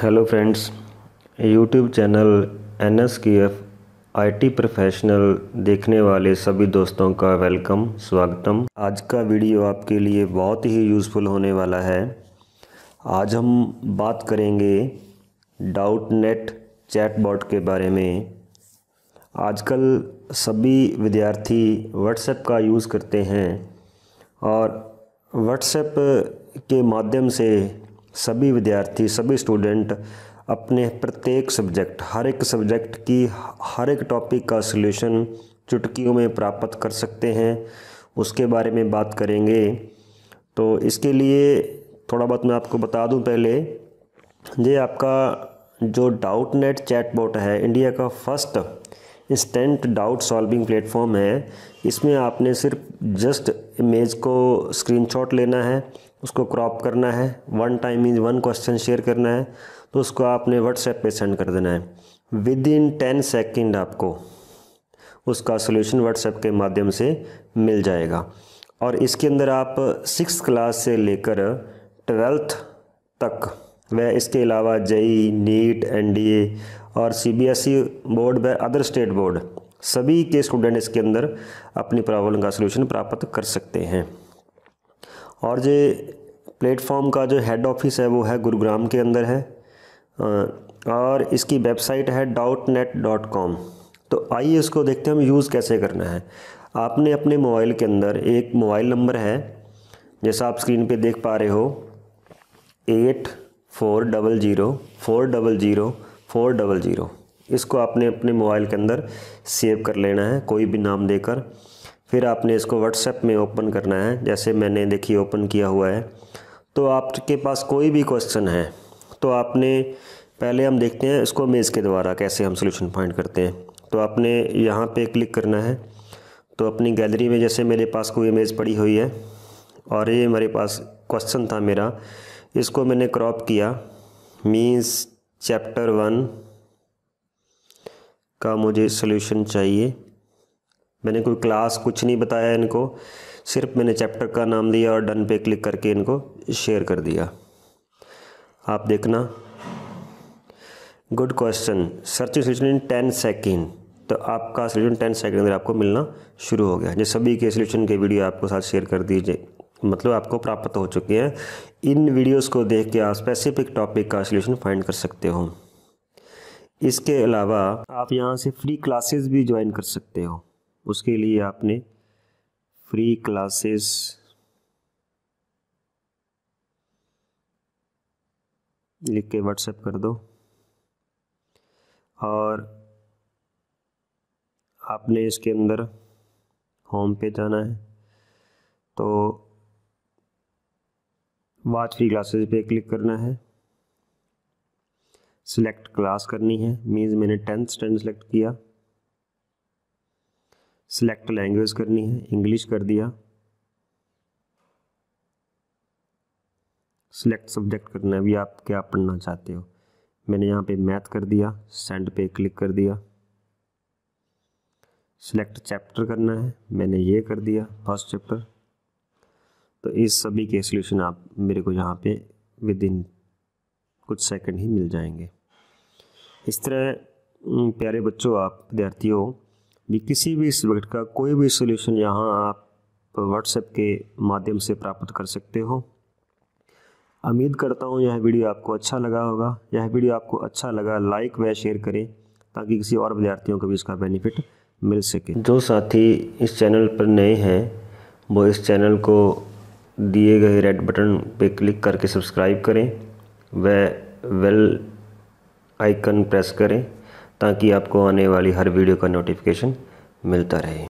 hello friends YouTube channel N S K F I T professional देखने वाले सभी दोस्तों का वेलकम स्वागतम आज का वीडियो आपके लिए बहुत ही यूज़फुल होने वाला है आज हम बात करेंगे डाउट नेट बॉट के बारे में आजकल सभी विद्यार्थी व्हाट्सएप का यूज़ करते हैं और व्हाट्सएप के माध्यम से सभी विद्यार्थी सभी स्टूडेंट अपने प्रत्येक सब्जेक्ट हर एक सब्जेक्ट की हर एक टॉपिक का सोल्यूशन चुटकियों में प्राप्त कर सकते हैं उसके बारे में बात करेंगे तो इसके लिए थोड़ा बहुत मैं आपको बता दूं पहले ये आपका जो डाउट नेट बोट है इंडिया का first instant doubt solving platform है इसमें आपने सिर्फ जस्ट इमेज को स्क्रीनशॉट लेना है उसको क्रॉप करना है one time means one question share करना है तो उसको आपने व्हाट्सएप पे सेंड कर देना है विद इन टेन सेकेंड आपको उसका सोल्यूशन व्हाट्सएप के माध्यम से मिल जाएगा और इसके अंदर आप सिक्स क्लास से लेकर ट्वेल्थ तक वह इसके अलावा जई नीट ए और ई बोर्ड व अदर स्टेट बोर्ड सभी के स्टूडेंट इसके अंदर अपनी प्रॉब्लम का सलूशन प्राप्त कर सकते हैं और जे प्लेटफॉर्म का जो हेड ऑफिस है वो है गुरुग्राम के अंदर है और इसकी वेबसाइट है डाउट नेट डॉट कॉम तो आइए इसको देखते हैं हम यूज़ कैसे करना है आपने अपने मोबाइल के अंदर एक मोबाइल नंबर है जैसा आप स्क्रीन पे देख पा रहे हो eight four double zero four double zero four double zero इसको आपने अपने मोबाइल के अंदर सेव कर लेना है कोई भी नाम देकर फिर आपने इसको व्हाट्सएप में ओपन करना है जैसे मैंने देखिए ओपन किया हुआ है तो आपके पास कोई भी क्वेश्चन है तो आपने पहले हम देखते हैं इसको मेज़ के द्वारा कैसे हम सोल्यूशन फाइंड करते हैं तो आपने यहाँ पे क्लिक करना है तो अपनी गैलरी में जैसे मेरे पास कोई इमेज पड़ी हुई है और ये मेरे पास क्वेश्चन था मेरा इसको मैंने क्रॉप किया मीन्स चैप्टर वन का मुझे सोल्यूशन चाहिए मैंने कोई क्लास कुछ नहीं बताया इनको सिर्फ मैंने चैप्टर का नाम दिया और डन पे क्लिक करके इनको शेयर कर दिया आप देखना good question search solution in ten second तो आपका सोल्यूशन टेन सेकेंड अंदर आपको मिलना शुरू हो गया जो सभी के सोल्यूशन के वीडियो आपको साथ शेयर कर दीजिए मतलब आपको प्राप्त हो चुके हैं इन वीडियोस को देख के आप स्पेसिफिक टॉपिक का सोल्यूशन फाइंड कर सकते हो इसके अलावा आप यहाँ से फ्री क्लासेस भी ज्वाइन कर सकते हो उसके लिए आपने फ्री क्लासेस लिख के व्हाट्सएप कर दो और आपने इसके अंदर होम पे जाना है तो वाच फ्री क्लासेस पे क्लिक करना है सिलेक्ट क्लास करनी है मीन्स मैंने टेंथ स्टैंड सेलेक्ट किया सिलेक्ट लैंग्वेज करनी है इंग्लिश कर दिया सिलेक्ट सब्जेक्ट करना है भी आप क्या पढ़ना चाहते हो मैंने यहाँ पे मैथ कर दिया सेंड पे क्लिक कर दिया सिलेक्ट चैप्टर करना है मैंने ये कर दिया फर्स्ट चैप्टर तो इस सभी के सोल्यूशन आप मेरे को यहाँ पे विद इन कुछ सेकंड ही मिल जाएंगे इस तरह प्यारे बच्चों आप विद्यार्थी हो भी किसी भी सब्जेक्ट का कोई भी सोल्यूशन यहाँ आप व्हाट्सएप के माध्यम से प्राप्त कर सकते हो उम्मीद करता हूँ यह वीडियो आपको अच्छा लगा होगा यह वीडियो आपको अच्छा लगा लाइक व शेयर करें ताकि किसी और विद्यार्थियों को भी इसका बेनिफिट मिल सके जो साथी इस चैनल पर नए हैं वो इस चैनल को दिए गए रेड बटन पर क्लिक करके सब्सक्राइब करें वह वे वेल आइकन प्रेस करें ताकि आपको आने वाली हर वीडियो का नोटिफिकेशन मिलता रहे